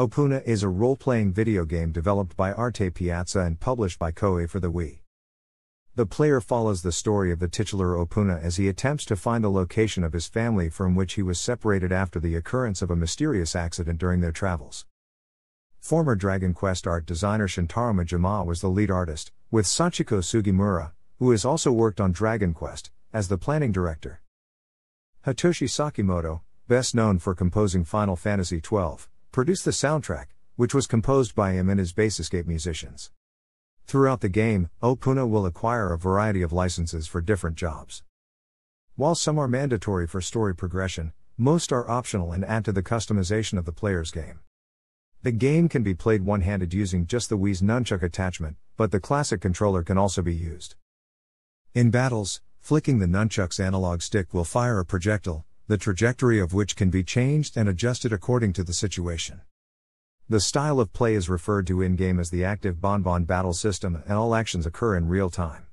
Opuna is a role playing video game developed by Arte Piazza and published by Koei for the Wii. The player follows the story of the titular Opuna as he attempts to find the location of his family from which he was separated after the occurrence of a mysterious accident during their travels. Former Dragon Quest art designer Shintaro Majima was the lead artist, with Sachiko Sugimura, who has also worked on Dragon Quest, as the planning director. Hitoshi Sakimoto, best known for composing Final Fantasy XII, produced the soundtrack, which was composed by him and his bass escape musicians. Throughout the game, Opuna will acquire a variety of licenses for different jobs. While some are mandatory for story progression, most are optional and add to the customization of the player's game. The game can be played one handed using just the Wii's nunchuck attachment, but the classic controller can also be used. In battles, flicking the nunchuck's analog stick will fire a projectile, the trajectory of which can be changed and adjusted according to the situation. The style of play is referred to in game as the active Bonbon battle system, and all actions occur in real time.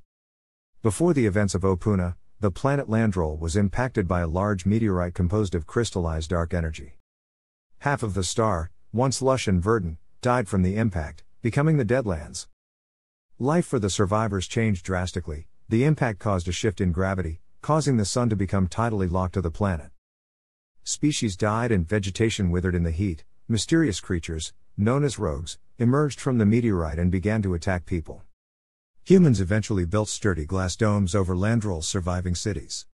Before the events of Opuna, the planet Landrol was impacted by a large meteorite composed of crystallized dark energy. Half of the star, once lush and verdant, died from the impact, becoming the Deadlands. Life for the survivors changed drastically, the impact caused a shift in gravity, causing the sun to become tidally locked to the planet. Species died and vegetation withered in the heat, mysterious creatures, known as rogues, emerged from the meteorite and began to attack people. Humans eventually built sturdy glass domes over Landrol's surviving cities.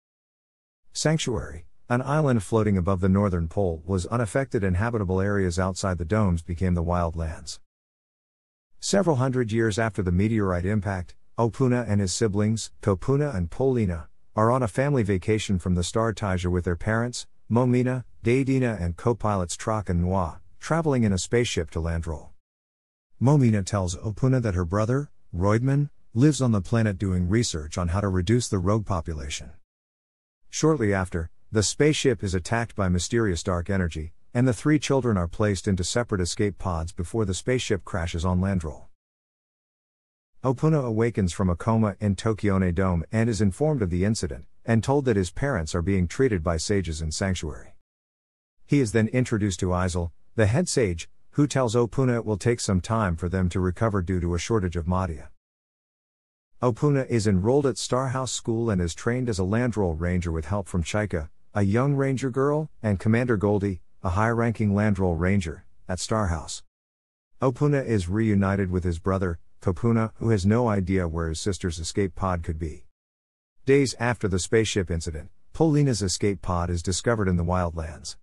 Sanctuary, an island floating above the northern pole, was unaffected and habitable areas outside the domes became the wildlands. Several hundred years after the meteorite impact, Opuna and his siblings, Topuna and Polina, are on a family vacation from the Star Tiger with their parents, Momina, Daydina, and co pilots Trak and Noir, traveling in a spaceship to Landrol. Momina tells Opuna that her brother, Roydman, lives on the planet doing research on how to reduce the rogue population. Shortly after, the spaceship is attacked by mysterious dark energy, and the three children are placed into separate escape pods before the spaceship crashes on Landrol. Opuna awakens from a coma in Tokione Dome and is informed of the incident, and told that his parents are being treated by sages in sanctuary. He is then introduced to Isel, the head sage, who tells Opuna it will take some time for them to recover due to a shortage of Madhya. Opuna is enrolled at Starhouse School and is trained as a Landroll Ranger with help from Chaika, a young Ranger girl, and Commander Goldie, a high ranking Landroll Ranger, at Starhouse. Opuna is reunited with his brother, Papuna, who has no idea where his sister's escape pod could be. Days after the spaceship incident, Polina's escape pod is discovered in the wildlands.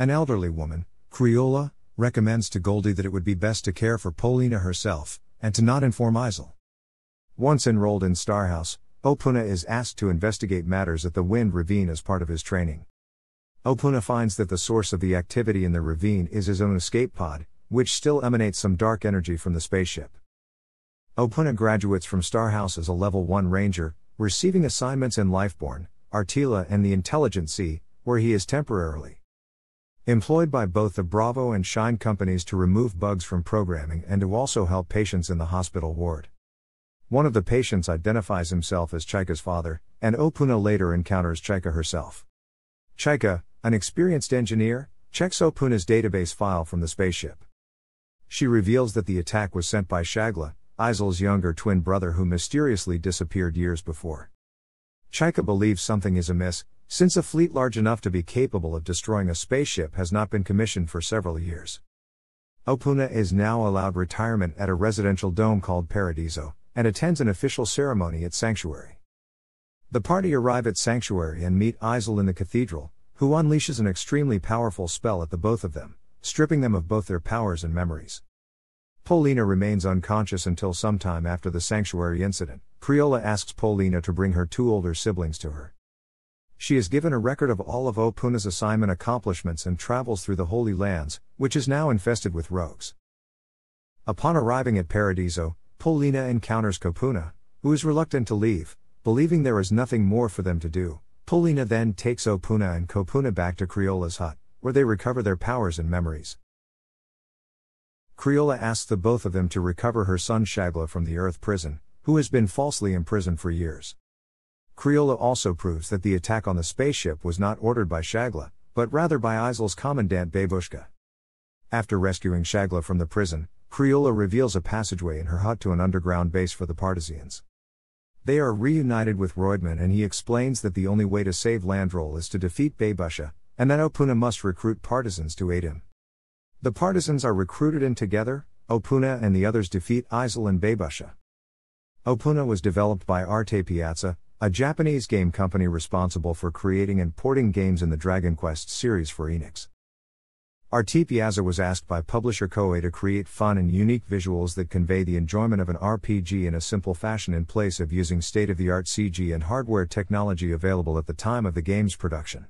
An elderly woman, Creola, recommends to Goldie that it would be best to care for Polina herself, and to not inform Isel. Once enrolled in Starhouse, Opuna is asked to investigate matters at the Wind Ravine as part of his training. Opuna finds that the source of the activity in the ravine is his own escape pod, which still emanates some dark energy from the spaceship. Opuna graduates from Starhouse as a Level 1 Ranger, receiving assignments in Lifeborn, Artila, and the Intelligent Sea, where he is temporarily employed by both the Bravo and Shine companies to remove bugs from programming and to also help patients in the hospital ward. One of the patients identifies himself as Chaika's father, and Opuna later encounters Chaika herself. Chaika, an experienced engineer, checks Opuna's database file from the spaceship. She reveals that the attack was sent by Shagla, Isil's younger twin brother who mysteriously disappeared years before. Chaika believes something is amiss, since a fleet large enough to be capable of destroying a spaceship has not been commissioned for several years. Opuna is now allowed retirement at a residential dome called Paradiso, and attends an official ceremony at Sanctuary. The party arrive at Sanctuary and meet Isil in the cathedral, who unleashes an extremely powerful spell at the both of them, stripping them of both their powers and memories. Polina remains unconscious until sometime after the sanctuary incident. Priola asks Polina to bring her two older siblings to her. She is given a record of all of Opuna's assignment accomplishments and travels through the Holy Lands, which is now infested with rogues. Upon arriving at Paradiso, Polina encounters Copuna, who is reluctant to leave, believing there is nothing more for them to do. Polina then takes Opuna and Copuna back to Criola's hut, where they recover their powers and memories. Creola asks the both of them to recover her son Shagla from the Earth prison, who has been falsely imprisoned for years. Creola also proves that the attack on the spaceship was not ordered by Shagla, but rather by Isil's commandant Babushka. After rescuing Shagla from the prison, Creola reveals a passageway in her hut to an underground base for the partisans. They are reunited with Roydman and he explains that the only way to save Landroll is to defeat Baybusha, and that Opuna must recruit partisans to aid him. The partisans are recruited and together, Opuna and the others defeat Isil and Baybusha. Opuna was developed by Arte Piazza, a Japanese game company responsible for creating and porting games in the Dragon Quest series for Enix. Arte Piazza was asked by publisher Koei to create fun and unique visuals that convey the enjoyment of an RPG in a simple fashion in place of using state of the art CG and hardware technology available at the time of the game's production.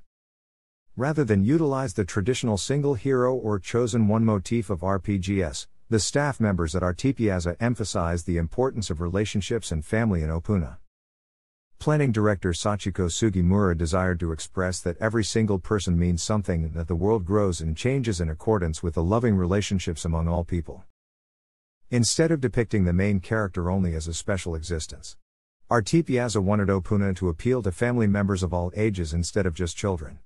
Rather than utilize the traditional single hero or chosen one motif of RPGS, the staff members at Artipiazza emphasize the importance of relationships and family in Opuna. Planning director Sachiko Sugimura desired to express that every single person means something and that the world grows and changes in accordance with the loving relationships among all people. Instead of depicting the main character only as a special existence, Artipiazza wanted Opuna to appeal to family members of all ages instead of just children.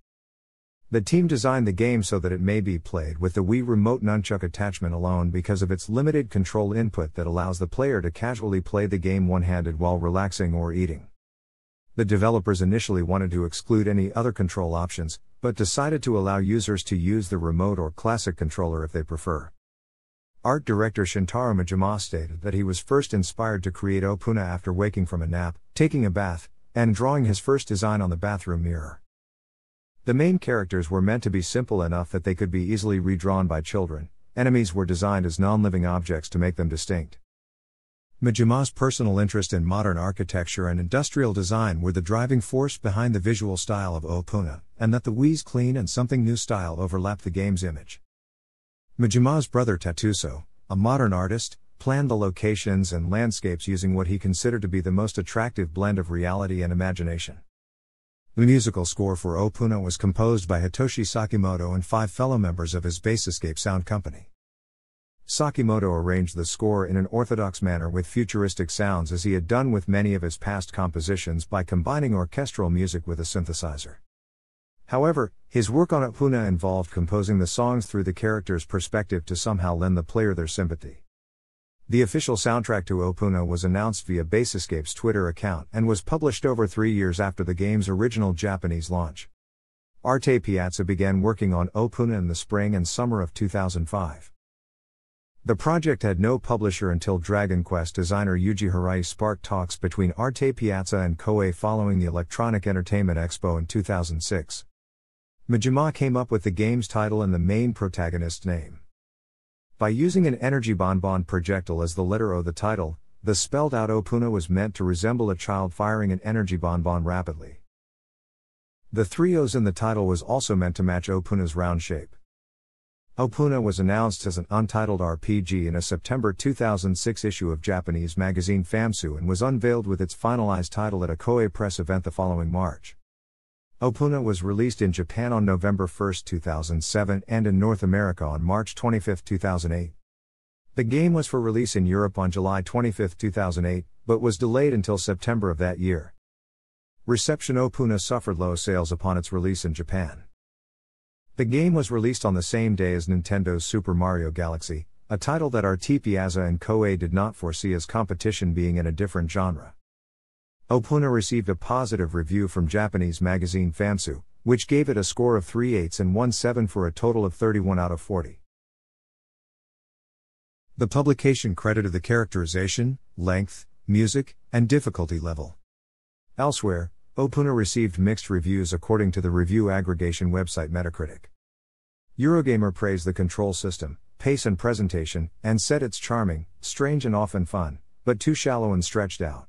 The team designed the game so that it may be played with the Wii Remote Nunchuck attachment alone because of its limited control input that allows the player to casually play the game one handed while relaxing or eating. The developers initially wanted to exclude any other control options, but decided to allow users to use the remote or classic controller if they prefer. Art director Shintaro Majima stated that he was first inspired to create Opuna after waking from a nap, taking a bath, and drawing his first design on the bathroom mirror. The main characters were meant to be simple enough that they could be easily redrawn by children, enemies were designed as non living objects to make them distinct. Majima's personal interest in modern architecture and industrial design were the driving force behind the visual style of Opuna, and that the Wii's clean and something new style overlapped the game's image. Majima's brother Tatuso, a modern artist, planned the locations and landscapes using what he considered to be the most attractive blend of reality and imagination. The musical score for O was composed by Hitoshi Sakimoto and five fellow members of his Bassescape Sound Company. Sakimoto arranged the score in an orthodox manner with futuristic sounds as he had done with many of his past compositions by combining orchestral music with a synthesizer. However, his work on Opuna involved composing the songs through the character's perspective to somehow lend the player their sympathy. The official soundtrack to Opuna was announced via Basescape's Twitter account and was published over three years after the game's original Japanese launch. Arte Piazza began working on Opuna in the spring and summer of 2005. The project had no publisher until Dragon Quest designer Yuji Horai sparked talks between Arte Piazza and Koei following the Electronic Entertainment Expo in 2006. Majima came up with the game's title and the main protagonist's name. By using an energy bonbon projectile as the letter O, the title, the spelled out Opuna was meant to resemble a child firing an energy bonbon rapidly. The three O's in the title was also meant to match Opuna's round shape. Opuna was announced as an untitled RPG in a September 2006 issue of Japanese magazine Famsu and was unveiled with its finalized title at a Koei press event the following March. Opuna was released in Japan on November 1, 2007 and in North America on March 25, 2008. The game was for release in Europe on July 25, 2008, but was delayed until September of that year. Reception Opuna suffered low sales upon its release in Japan. The game was released on the same day as Nintendo's Super Mario Galaxy, a title that RT Piazza and Koei did not foresee as competition being in a different genre. Opuna received a positive review from Japanese magazine Fansou, which gave it a score of 3 8 and 1 7 for a total of 31 out of 40. The publication credited the characterization, length, music, and difficulty level. Elsewhere, Opuna received mixed reviews according to the review aggregation website Metacritic. Eurogamer praised the control system, pace, and presentation, and said it's charming, strange, and often fun, but too shallow and stretched out.